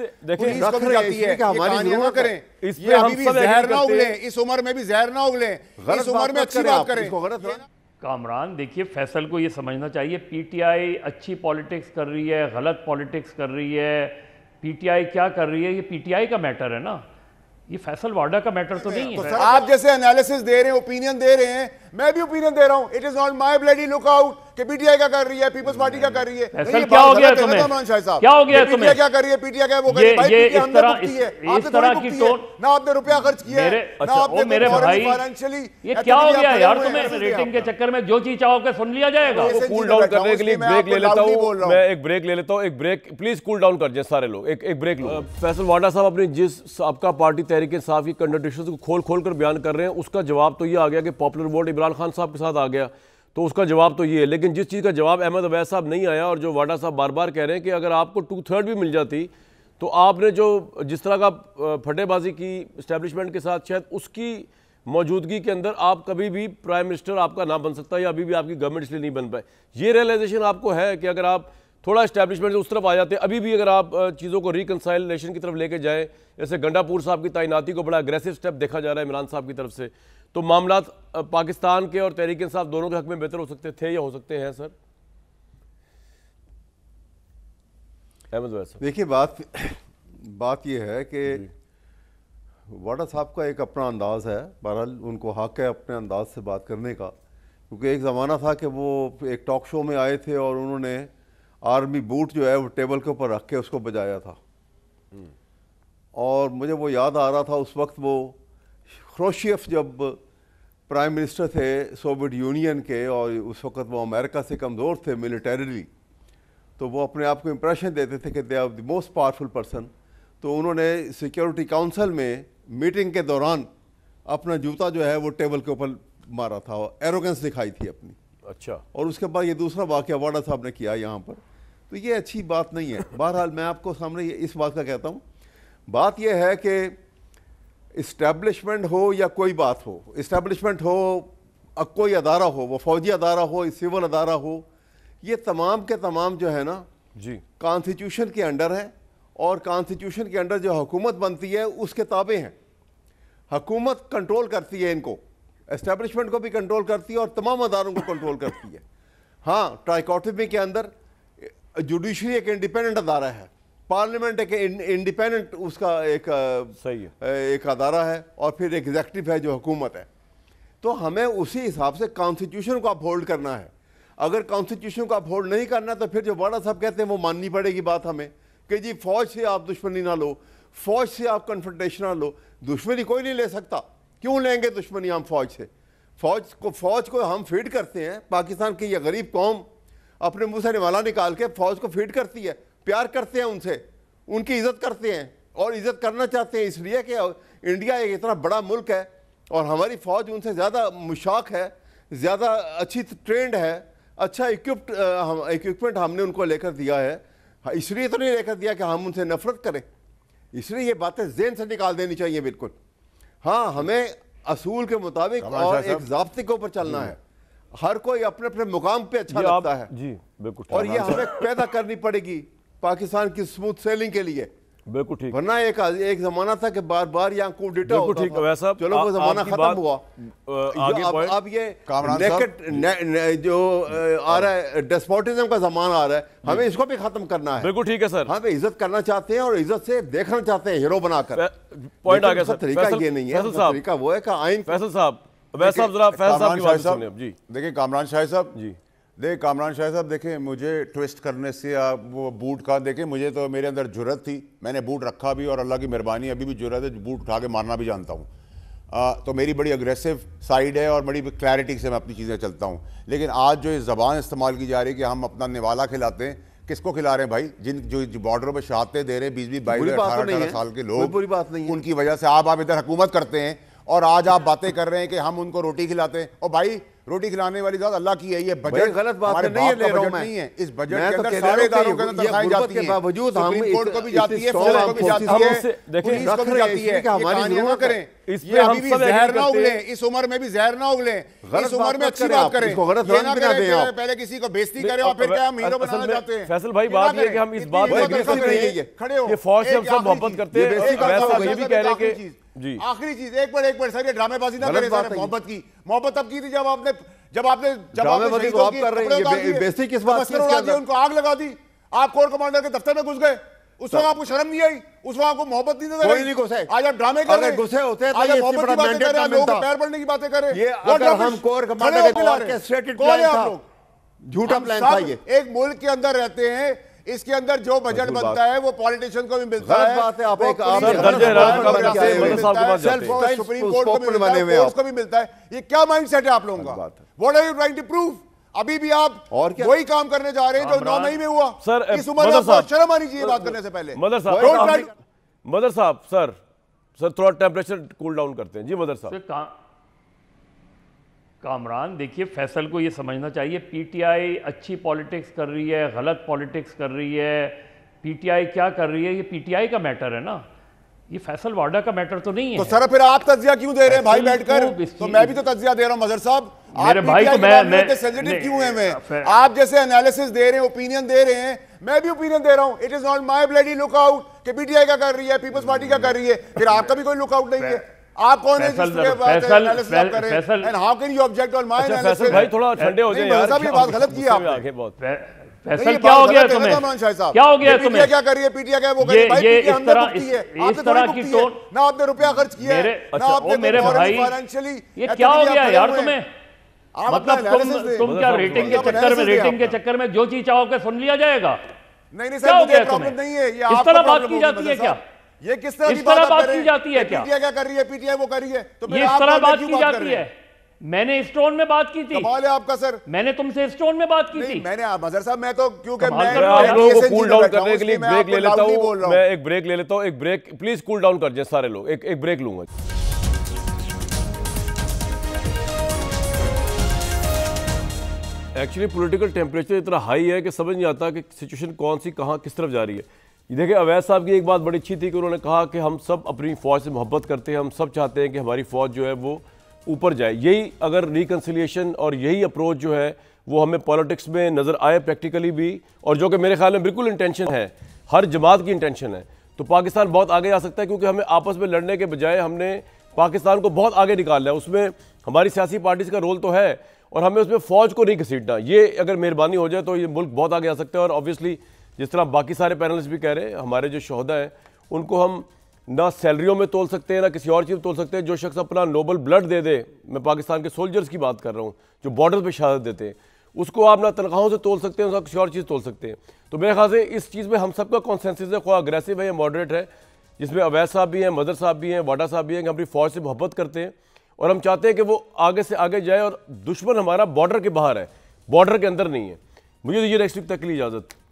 इस उगले इस उम्र में भी जहर ना उगले इस उम्र में अच्छी बात करें कामरान देखिए फैसल को ये समझना चाहिए पीटीआई अच्छी पॉलिटिक्स कर रही है गलत पॉलिटिक्स कर रही है पीटीआई क्या कर रही है ये पीटीआई का मैटर है ना ये फैसल वाडा का मैटर तो नहीं है तो आप जैसे एनालिसिस दे रहे हैं ओपिनियन दे रहे हैं मैं भी ओपिनियन दे रहा हूँ it is not my bloody look out कि पीटीआई क्या कर रही है पीपल्स पार्टी क्या कर रही है नहीं, नहीं, क्या हो गया तुम्हें क्या हो गया तुम्हें क्या कर रही है पीटीआई क्या वो ये, ये इस तरह, इस, है इस तरह की टोन ना आपने रुपया खर्च किया अच्छा, ये क्या हो गया यार तुम्हें रेटिंग के चक्कर में जो चीज चाहो सुन लिया जाएगा कूल डाउन करने के लिए ब्रेक ले लेता हूँ मैं एक ब्रेक ले लेता हूँ एक ब्रेक प्लीज कूल डाउन कर जाए सारे लोग एक ब्रेक लो फैसल वाडा साहब अपनी जिस आपका पार्टी तहरीके साफ की कंडीशन को खोल खोल कर बयान कर रहे हैं उसका जवाब तो ये आ गया कि पॉपुलर वोट इमरान इमरान खान साहब के साथ आ गया तो उसका जवाब तो ये है लेकिन जिस चीज़ का जवाब अहमद अवैस साहब नहीं आया और जो वाडा साहब बार बार कह रहे हैं कि अगर आपको टू थर्ड भी मिल जाती तो आपने जो जिस तरह का फटेबाजी की इस्टेब्लिशमेंट के साथ शायद उसकी मौजूदगी के अंदर आप कभी भी प्राइम मिनिस्टर आपका ना बन सकता या अभी भी आपकी गवर्नमेंट इसलिए नहीं बन पाए ये रियलाइजेशन आपको है कि अगर आप थोड़ा इस्टेब्लिशमेंट से उस तरफ आ जाते अभी भी अगर आप चीज़ों को रिकनसाइलेशन की तरफ लेके जाएं जैसे गंडापुर साहब की तैनाती को बड़ा अग्रेसिव स्टेप देखा जा रहा है इमरान साहब की तरफ से तो मामला पाकिस्तान के और तहरीक इंसाफ दोनों के हक में बेहतर हो सकते थे या हो सकते हैं सर अहमद देखिए बात बात यह है कि वाडा साहब का एक अपना अंदाज़ है बहरहाल उनको हक है अपने अंदाज से बात करने का क्योंकि एक ज़माना था कि वो एक टॉक शो में आए थे और उन्होंने आर्मी बूट जो है वो टेबल के ऊपर रख के उसको बजाया था हम्म। और मुझे वो याद आ रहा था उस वक्त वो ख्रोशियफ जब प्राइम मिनिस्टर थे सोवियत यूनियन के और उस वक्त वो अमेरिका से कमज़ोर थे मिलिटरीली तो वो अपने आप को इम्प्रेशन देते थे कि they are the most powerful person तो उन्होंने सिक्योरिटी काउंसिल में मीटिंग के दौरान अपना जूता जो है वो टेबल के ऊपर मारा था और एरोगेंस दिखाई थी अपनी अच्छा और उसके बाद ये दूसरा वाक्य वाडा साहब ने किया यहाँ पर तो ये अच्छी बात नहीं है बहरहाल मैं आपको सामने इस बात का कहता हूँ बात यह है कि इस्टेबलिशमेंट हो या कोई बात हो इस्टेबलिशमेंट हो कोई अदारा हो वो फौजी अदारा हो सिविल अदारा हो ये तमाम के तमाम जो है ना जी कॉन्स्टिट्यूशन के अंडर है और कॉन्स्टिट्यूशन के अंडर जो हुकूमत बनती है उसके ताबे हैं हकूमत कंट्रोल करती है इनको इस्टेब्लिशमेंट को भी कंट्रोल करती है और तमाम अदारों को कंट्रोल करती है हाँ ट्राइकोटमी के अंदर जुडिशरी एक इंडिपेंडेंट अदारा है पार्लियामेंट एक इंडिपेंडेंट उसका एक सही है एक अदारा है और फिर एग्जैक्टिव है जो हुकूमत है तो हमें उसी हिसाब से कॉन्स्टिट्यूशन को अपहोल्ड करना है अगर कॉन्स्टिट्यूशन को अपहोल्ड नहीं करना तो फिर जो बड़ा साहब कहते हैं वो माननी पड़ेगी बात हमें कि जी फौज से आप दुश्मनी ना लो फौज से आप कन्फ्रंटेशन ना लो दुश्मनी कोई नहीं ले सकता क्यों लेंगे दुश्मनी हम फौज से फौज को फौज को हम फीड करते हैं पाकिस्तान की यह गरीब कौम अपने मुँह से निवाला निकाल के फौज को फीड करती है प्यार करते हैं उनसे उनकी इज्जत करते हैं और इज्जत करना चाहते हैं इसलिए कि इंडिया एक इतना बड़ा मुल्क है और हमारी फ़ौज उनसे ज़्यादा मुशाक है ज़्यादा अच्छी ट्रेंड है अच्छा इक्विप्ट हम इक्विपमेंट हमने उनको लेकर दिया है हाँ, इसलिए तो नहीं लेकर दिया कि हम उनसे नफरत करें इसलिए ये बातें जेन से निकाल देनी चाहिए बिल्कुल हाँ हमें असूल के मुताबिक और एक जबते के ऊपर चलना है हर कोई अपने अपने मुकाम पे अच्छा लगता है जी बिल्कुल और ये हमें पैदा करनी पड़ेगी पाकिस्तान की स्मूथ सेलिंग के लिए बिल्कुल ठीक वरना एक एक जमाना था कि बार बार यहाँ कू डेटा होता ठीक वैसा चलो वो जमाना खत्म हुआ आगे अब, अब ये नेकेट, ने, ने, जो आ रहा है डेस्पोटिज्म का जमाना आ रहा है हम्म। हमें इसको भी खत्म करना है बिल्कुल ठीक है सर हमें हाँ, इज्जत करना चाहते हैं और इज्जत से देखना चाहते हैं हीरो बनाकर पॉइंट आ गया सर तरीका ये नहीं है तरीका वो है कि आइन फैसल साहब वैसा फैसल साहब जी देखिए कामरान शाह साहब जी देख कामरान शाह साहब देखें मुझे ट्विस्ट करने से आप वो बूट का देखें मुझे तो मेरे अंदर जरूरत थी मैंने बूट रखा भी और अल्लाह की मेहरबानी अभी भी जरूरत है बूट उठा के मारना भी जानता हूँ तो मेरी बड़ी अग्रेसिव साइड है और बड़ी क्लैरिटी से मैं अपनी चीज़ें चलता हूँ लेकिन आज जो ये इस ज़बान इस्तेमाल की जा रही है कि हम अपना निवाला खिलाते हैं किसको खिला रहे हैं भाई जिन जो बॉर्डरों पर शहादतें दे रहे हैं बीस बीस बाईस तो अठारह साल के लोग बुरी बात नहीं उनकी वजह से आप आप इधर हुकूमत करते हैं और आज आप बातें कर रहे हैं कि हम उनको रोटी खिलाते हैं और भाई रोटी खिलाने वाली जात अल्लाह की है ये बजट गलत बात तो है नहीं ले रहा नहीं है इस बजट तो के अंदर सारे इदारों के अंदर तनख्वाहें जाती हैं बावजूद हम कोर्ट को भी जाती है फौज को भी जाती है देखिए को भी जाती है हमारी ना करें इस पे हम सब जहर ना उगले इस उम्र में भी जहर ना उगले इस उम्र में अच्छी बात करें इसको गलत ना आप पहले किसी को बेइज्जती करें और फिर क्या हम हीरो बनाना चाहते हैं फैसल भाई बात ये है कि हम इस बात पर खड़े हो ये फौज से हम सब मोहब्बत करते हैं वैसा ये भी तो कह रहे हैं कि जी आखिरी चीज एक बार एक बार सर ये ड्रामेबाजी ना करें सर मोहब्बत की मोहब्बत अब की थी जब आपने जब आपने जब आपने आप कर रहे हैं बेसिक किस बात की उनको आग लगा दी आप कोर कमांडर के दफ्तर में घुस गए उस वक्त हाँ। आपको शर्म नहीं आई उस वक्त आपको मोहब्बत नहीं नजर आई आज आप ड्रामे कर रहे गुस्से होते तो आज मोहब्बत की बातें कर रहे हैं लोगों पैर पड़ने की बातें कर रहे हैं अगर हम कोर कमांडर के ऑर्केस्ट्रेटेड प्लान था झूठा प्लान था ये एक मुल्क के अंदर रहते हैं इसके अंदर जो बजट बनता है वो पॉलिटिशियन को भी मिलता है आप उसको भी मिलता है ये क्या सेट है आप लोगों का what are you trying to prove अभी भी आप और क्या वही काम करने जा रहे हैं जो नौ मई में हुआ सर इस उम्र शर्म आनी चाहिए बात करने से पहले मदर साहब मदर साहब सर सर थोड़ा टेम्परेचर कूल डाउन करते हैं जी मदर साहब कामरान देखिए फैसल को ये समझना चाहिए पीटीआई अच्छी पॉलिटिक्स कर रही है गलत पॉलिटिक्स कर रही है पीटीआई क्या कर रही है ये पीटीआई का मैटर है ना ये फैसल वाडा का मैटर तो नहीं है तो सर फिर आप तजिया क्यों दे रहे हैं भाई बैठकर तो मैं भी तो तजिया दे रहा हूँ मजर साहब मेरे भाई को मैं मैं सेंसिटिव क्यों है मैं आप जैसे एनालिसिस दे रहे हैं ओपिनियन दे रहे हैं मैं भी ओपिनियन दे रहा हूँ it is not my bloody lookout कि पीटीआई का कर रही है पीपल्स पार्टी का कर रही है फिर आपका भी कोई लुकआउट नहीं है आप कौन है अच्छा, भाई थोड़ा ठंडे हो फैसल क्या हो गया तुम्हें क्या हो गया तुम्हें क्या कर रही है पीटीआई क्या वो कर ये इस तरह इस तरह की टोन तो- ना आपने रुपया खर्च किया ना अच्छा, आपने मेरे भाई ये क्या हो गया यार तुम्हें मतलब तुम तुम मतलब क्या रेटिंग के चक्कर में रेटिंग के चक्कर में जो चीज चाहो सुन लिया जाएगा नहीं नहीं सर मुझे प्रॉब्लम नहीं है इस तरह बात की जाती है क्या ये किस तरह की बात, बात की जाती है क्या पीटीआई क्या कर रही है पीटीआई वो कर रही है तो ये इस तरह बात की जाती है मैंने स्टोन में बात की थी कमाल है आपका सर मैंने तुमसे स्टोन में बात की थी मैंने मजर साहब मैं तो क्योंकि मैं आप लोगों को कूल डाउन करने के लिए ब्रेक ले लेता हूँ मैं एक ब्रेक ले लेता हूँ एक ब्रेक प्लीज कूल डाउन कर जाए सारे लोग एक एक ब्रेक लूंगा एक्चुअली पॉलिटिकल टेम्परेचर इतना हाई है कि समझ नहीं आता कि सिचुएशन कौन सी कहां किस तरफ जा रही है देखिए अवैध साहब की एक बात बड़ी अच्छी थी कि उन्होंने कहा कि हम सब अपनी फ़ौज से मोहब्बत करते हैं हम सब चाहते हैं कि हमारी फ़ौज जो है वो ऊपर जाए यही अगर रिकन्सिलियेशन और यही अप्रोच जो है वो हमें पॉलिटिक्स में नज़र आए प्रैक्टिकली भी और जो कि मेरे ख्याल में बिल्कुल इंटेंशन है हर जमात की इंटेंशन है तो पाकिस्तान बहुत आगे जा सकता है क्योंकि हमें आपस में लड़ने के बजाय हमने पाकिस्तान को बहुत आगे निकालना है उसमें हमारी सियासी पार्टीज़ का रोल तो है और हमें उसमें फ़ौज को नहीं घसीटना ये अगर मेहरबानी हो जाए तो ये मुल्क बहुत आगे जा सकता है और ऑब्वियसली जिस तरह बाकी सारे पैनल्स भी कह रहे हैं हमारे जो शहदा हैं उनको हम ना सैलरियों में तोल सकते हैं ना किसी और चीज़ में तोल सकते हैं जो शख्स अपना नोबल ब्लड दे दे मैं पाकिस्तान के सोल्जर्स की बात कर रहा हूँ जो बॉर्डर पर शहादत देते हैं उसको आप ना तनख्वाहों से तोल सकते हैं उसका किसी और चीज़ तोल सकते हैं तो मेरे ख्याल से इस चीज़ में हम सबका कॉन्सेंसिस है खुआ अग्रेसिव है या मॉडरेट है जिसमें अवैध साहब भी हैं मदर साहब भी हैं वाडा साहब भी हैं कि हम अपनी फ़ौज से मोहब्बत करते हैं और हम चाहते हैं कि वो आगे से आगे जाए और दुश्मन हमारा बॉर्डर के बाहर है बॉर्डर के अंदर नहीं है मुझे तो ये नेक्स्ट वीक तक के लिए इजाज़त